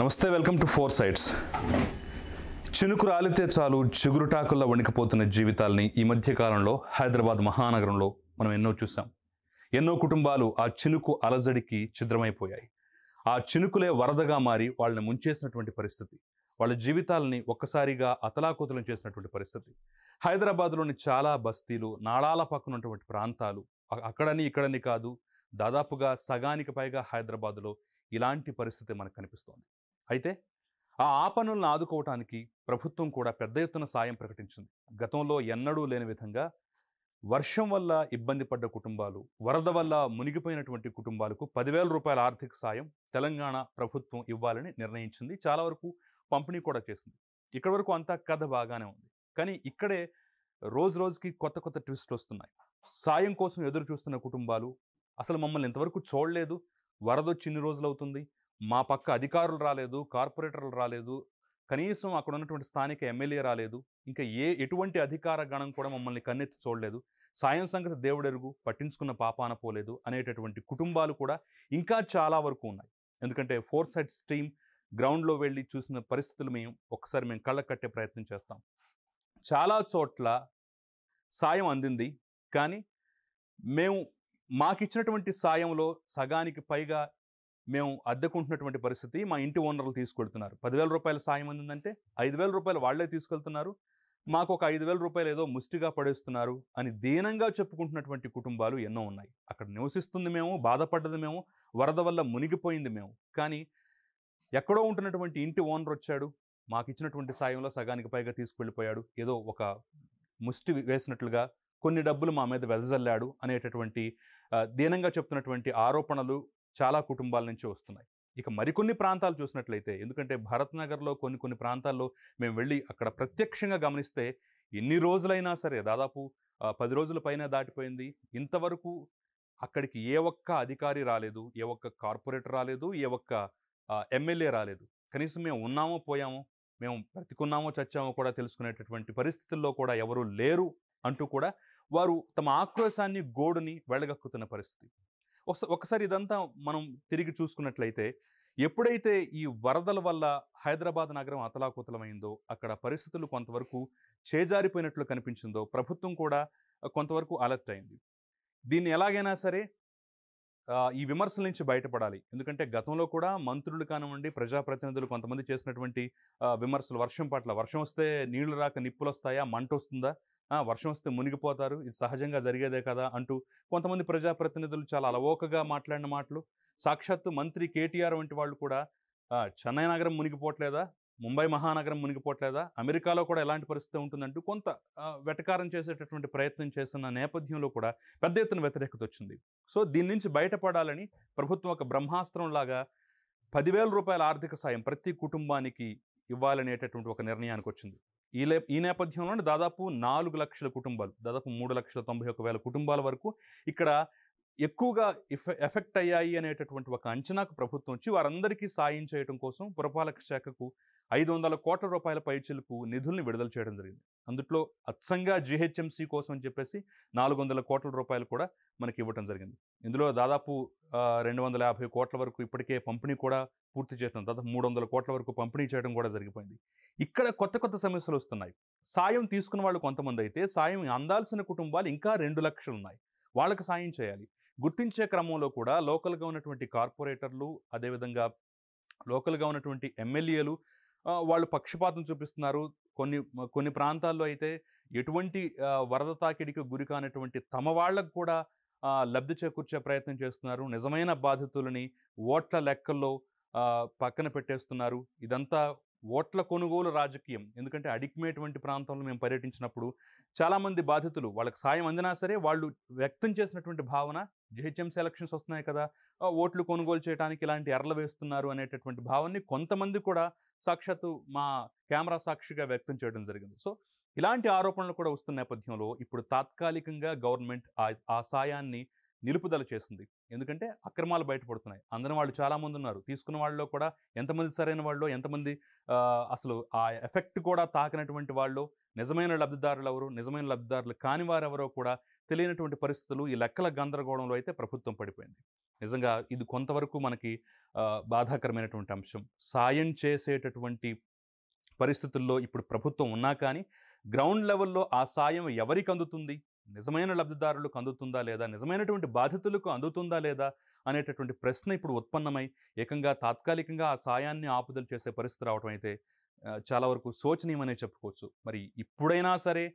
నమస్తే welcome to four sites చినుకు రాలితే చాలు చిగురుటాకుల్లో వణికిపోతున్న జీవితాల్ని ఈ మధ్య కాలంలో హైదరాబాద్ మహానగరంలో మనం ఎన్నో చూసాం ఎన్నో కుటుంబాలు ఆ చినుకు అలజడికి చిద్రమైపోయాయి ఆ చినుకులే వరదగా మారి వాళ్ళని ముంచేసినటువంటి పరిస్థితి వాళ్ళ జీవితాలని ఒక్కసారిగా అతలాకుతలం చేసినటువంటి పరిస్థితి హైదరాబాద్లోని చాలా బస్తీలు నాళాల పక్కన ఉన్నటువంటి ప్రాంతాలు అక్కడని ఇక్కడని కాదు దాదాపుగా సగానికి పైగా హైదరాబాద్లో ఇలాంటి పరిస్థితి మనకు కనిపిస్తోంది అయితే ఆ ఆపనులను ఆదుకోవటానికి ప్రభుత్వం కూడా పెద్ద ఎత్తున సాయం ప్రకటించింది గతంలో ఎన్నడూ లేని విధంగా వర్షం వల్ల ఇబ్బంది పడ్డ కుటుంబాలు వరద వల్ల మునిగిపోయినటువంటి కుటుంబాలకు పదివేల రూపాయల ఆర్థిక సాయం తెలంగాణ ప్రభుత్వం ఇవ్వాలని నిర్ణయించింది చాలా వరకు పంపిణీ కూడా చేసింది ఇక్కడ వరకు అంతా కథ బాగానే ఉంది కానీ ఇక్కడే రోజు రోజుకి కొత్త కొత్త ట్విస్ట్ వస్తున్నాయి సాయం కోసం ఎదురు చూస్తున్న కుటుంబాలు అసలు మమ్మల్ని ఇంతవరకు చూడలేదు వరదొచ్చి ఇన్ని రోజులు అవుతుంది మా పక్క అధికారులు రాలేదు కార్పొరేటర్లు రాలేదు కనీసం అక్కడ ఉన్నటువంటి స్థానిక ఎమ్మెల్యే రాలేదు ఇంకా ఏ ఎటువంటి అధికార గణం కూడా మమ్మల్ని కన్నెత్తి చూడలేదు సాయం సంగతి దేవుడెరుగు పట్టించుకున్న పాపాన పోలేదు అనేటటువంటి కుటుంబాలు కూడా ఇంకా చాలా వరకు ఉన్నాయి ఎందుకంటే ఫోర్ సైడ్ స్ట్రీమ్ గ్రౌండ్లో వెళ్ళి చూసిన పరిస్థితులు మేము ఒకసారి మేము కళ్ళ కట్టే ప్రయత్నం చేస్తాం చాలా చోట్ల సాయం అందింది కానీ మేము మాకిచ్చినటువంటి సాయంలో సగానికి పైగా మేము అద్దెకుంటున్నటువంటి పరిస్థితి మా ఇంటి ఓనర్లు తీసుకెళ్తున్నారు పదివేల రూపాయల సాయం అందిందంటే ఐదు వేల రూపాయలు వాళ్లే తీసుకెళ్తున్నారు మాకు ఒక ఐదు వేల రూపాయలు ఏదో ముష్టిగా పడేస్తున్నారు అని దీనంగా చెప్పుకుంటున్నటువంటి కుటుంబాలు ఎన్నో ఉన్నాయి అక్కడ నివసిస్తుంది మేము బాధపడ్డది మేము వరద వల్ల మునిగిపోయింది మేము కానీ ఎక్కడో ఉంటున్నటువంటి ఇంటి ఓనర్ వచ్చాడు మాకు ఇచ్చినటువంటి సాయంలో సగానికి పైగా తీసుకెళ్ళిపోయాడు ఏదో ఒక ముష్టి వేసినట్లుగా కొన్ని డబ్బులు మా మీద వెదజల్లాడు అనేటటువంటి దీనంగా చెప్తున్నటువంటి ఆరోపణలు చాలా కుటుంబాల నుంచి వస్తున్నాయి ఇక మరికొన్ని ప్రాంతాలు చూసినట్లయితే ఎందుకంటే భారత్ నగర్లో కొన్ని కొన్ని ప్రాంతాల్లో మేము వెళ్ళి అక్కడ ప్రత్యక్షంగా గమనిస్తే ఎన్ని రోజులైనా సరే దాదాపు పది రోజుల పైన దాటిపోయింది ఇంతవరకు అక్కడికి ఏ ఒక్క అధికారి రాలేదు ఏ ఒక్క కార్పొరేటర్ రాలేదు ఏ ఒక్క ఎమ్మెల్యే రాలేదు కనీసం మేము ఉన్నామో పోయామో మేము బ్రతికున్నామో చచ్చామో కూడా తెలుసుకునేటటువంటి పరిస్థితుల్లో కూడా ఎవరూ లేరు అంటూ కూడా వారు తమ ఆక్రోశాన్ని గోడుని వెళ్ళగక్కుతున్న పరిస్థితి ఒకసారి ఇదంతా మనం తిరిగి చూసుకున్నట్లయితే ఎప్పుడైతే ఈ వరదల వల్ల హైదరాబాద్ నగరం అతలాకుతలమైందో అక్కడ పరిస్థితులు కొంతవరకు చేజారిపోయినట్లు కనిపించిందో ప్రభుత్వం కూడా కొంతవరకు అలర్ట్ అయింది దీన్ని ఎలాగైనా సరే ఈ విమర్శల నుంచి బయటపడాలి ఎందుకంటే గతంలో కూడా మంత్రులు కానివ్వండి ప్రజాప్రతినిధులు కొంతమంది చేసినటువంటి విమర్శలు వర్షం పట్ల వర్షం వస్తే నీళ్లు రాక నిప్పులు వస్తాయా మంట వస్తుందా వర్షం వస్తే మునిగిపోతారు ఇది సహజంగా జరిగేదే కదా అంటూ కొంతమంది ప్రజాప్రతినిధులు చాలా అలవోకగా మాట్లాడిన మాటలు సాక్షాత్తు మంత్రి కేటీఆర్ వంటి వాళ్ళు కూడా చెన్నై నగరం మునిగిపోవట్లేదా ముంబై మహానగరం మునిగిపోవట్లేదా అమెరికాలో కూడా ఎలాంటి పరిస్థితి ఉంటుందంటూ కొంత వెటకారం చేసేటటువంటి ప్రయత్నం చేస్తున్న నేపథ్యంలో కూడా పెద్ద ఎత్తున వ్యతిరేకత వచ్చింది సో దీని నుంచి బయటపడాలని ప్రభుత్వం ఒక బ్రహ్మాస్త్రం లాగా పదివేల రూపాయల ఆర్థిక సాయం ప్రతి కుటుంబానికి ఇవ్వాలనేటటువంటి ఒక నిర్ణయానికి వచ్చింది ఈ లే ఈ నేపథ్యంలోనే దాదాపు నాలుగు లక్షల కుటుంబాలు దాదాపు మూడు లక్షల తొంభై ఒక వేల కుటుంబాల వరకు ఇక్కడ ఎక్కువగా ఎఫెక్ట్ అయ్యాయి అనేటటువంటి ఒక అంచనాకు ప్రభుత్వం వచ్చి వారందరికీ సాయం చేయడం కోసం పురపాలక శాఖకు ఐదు వందల కోట్ల రూపాయల పైచిలకు నిధుల్ని విడుదల చేయడం జరిగింది అందుట్లో అచ్చంగా జిహెచ్ఎంసీ కోసం అని చెప్పేసి నాలుగు వందల కోట్ల రూపాయలు కూడా మనకి ఇవ్వడం జరిగింది ఇందులో దాదాపు రెండు వందల యాభై కోట్ల వరకు ఇప్పటికే పంపిణీ కూడా పూర్తి చేయడం దాదాపు మూడు వందల కోట్ల వరకు పంపిణీ చేయడం కూడా జరిగిపోయింది ఇక్కడ కొత్త కొత్త సమస్యలు వస్తున్నాయి సాయం తీసుకున్న వాళ్ళు కొంతమంది అయితే సాయం అందాల్సిన కుటుంబాలు ఇంకా రెండు లక్షలు ఉన్నాయి వాళ్ళకి సాయం చేయాలి గుర్తించే క్రమంలో కూడా లోకల్గా ఉన్నటువంటి కార్పొరేటర్లు అదేవిధంగా లోకల్గా ఉన్నటువంటి ఎమ్మెల్యేలు వాళ్ళు పక్షపాతం చూపిస్తున్నారు కొన్ని కొన్ని ప్రాంతాల్లో అయితే ఎటువంటి వరద తాకిడికి గురి కానటువంటి తమ వాళ్ళకు కూడా లబ్ధి చేకూర్చే ప్రయత్నం చేస్తున్నారు నిజమైన బాధితులని ఓట్ల లెక్కల్లో పక్కన పెట్టేస్తున్నారు ఇదంతా ఓట్ల కొనుగోలు రాజకీయం ఎందుకంటే అడిక్మేట్ వంటి ప్రాంతంలో మేము పర్యటించినప్పుడు చాలామంది బాధితులు వాళ్ళకి సాయం అందినా సరే వాళ్ళు వ్యక్తం చేసినటువంటి భావన జిహెచ్ఎంసీ ఎలక్షన్స్ వస్తున్నాయి కదా ఓట్లు కొనుగోలు చేయడానికి ఇలాంటి ఎర్రలు వేస్తున్నారు అనేటటువంటి భావాన్ని కొంతమంది కూడా సాక్షాత్తు మా కెమెరా సాక్షిగా వ్యక్తం చేయడం జరిగింది సో ఇలాంటి ఆరోపణలు కూడా వస్తున్న నేపథ్యంలో ఇప్పుడు తాత్కాలికంగా గవర్నమెంట్ ఆ సాయాన్ని నిలుపుదల చేసింది ఎందుకంటే అక్రమాలు బయటపడుతున్నాయి అందరం వాళ్ళు చాలామంది ఉన్నారు తీసుకున్న వాళ్ళలో కూడా ఎంతమంది సరైన వాళ్ళు ఎంతమంది అసలు ఆ ఎఫెక్ట్ కూడా తాకినటువంటి వాళ్ళు నిజమైన లబ్ధిదారులు ఎవరు నిజమైన లబ్ధిదారులు కాని వారెవరో కూడా తెలియనటువంటి పరిస్థితులు ఈ లెక్కల గందరగోళంలో అయితే ప్రభుత్వం పడిపోయింది నిజంగా ఇది కొంతవరకు మనకి బాధాకరమైనటువంటి అంశం సాయం చేసేటటువంటి పరిస్థితుల్లో ఇప్పుడు ప్రభుత్వం ఉన్నా కానీ గ్రౌండ్ లెవెల్లో ఆ సాయం ఎవరికి అందుతుంది నిజమైన లబ్ధిదారులకు అందుతుందా లేదా నిజమైనటువంటి బాధితులకు అందుతుందా లేదా అనేటటువంటి ప్రశ్న ఇప్పుడు ఉత్పన్నమై ఏకంగా తాత్కాలికంగా ఆ సాయాన్ని ఆపుదలు చేసే పరిస్థితి రావడం అయితే చాలా వరకు శోచనీయమనే చెప్పుకోవచ్చు మరి ఇప్పుడైనా సరే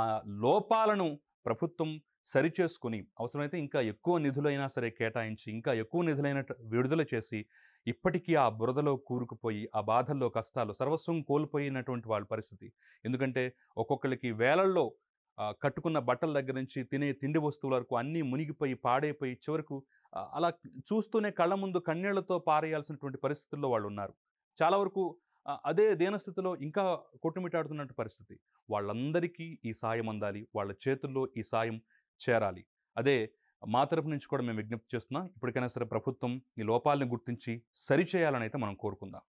ఆ లోపాలను ప్రభుత్వం సరిచేసుకుని అవసరమైతే ఇంకా ఎక్కువ నిధులైనా సరే కేటాయించి ఇంకా ఎక్కువ నిధులైన విడుదల చేసి ఇప్పటికీ ఆ బురదలో కూరుకుపోయి ఆ బాధల్లో కష్టాలు సర్వస్వం కోల్పోయినటువంటి వాళ్ళ పరిస్థితి ఎందుకంటే ఒక్కొక్కరికి వేలల్లో కట్టుకున్న బట్టల దగ్గర నుంచి తినే తిండి వస్తువుల వరకు అన్నీ మునిగిపోయి పాడైపోయి చివరకు అలా చూస్తూనే కళ్ళ ముందు కన్నీళ్లతో పారేయాల్సినటువంటి పరిస్థితుల్లో వాళ్ళు ఉన్నారు చాలా వరకు అదే దీనస్థితిలో ఇంకా కొట్టుమిటాడుతున్నట్టు పరిస్థితి వాళ్ళందరికీ ఈ సాయం అందాలి వాళ్ళ చేతుల్లో ఈ సాయం చేరాలి అదే మా తరపు నుంచి కూడా మేము విజ్ఞప్తి చేస్తున్నాం ఇప్పటికైనా సరే ప్రభుత్వం ఈ లోపాలను గుర్తించి సరిచేయాలని అయితే మనం కోరుకుందాం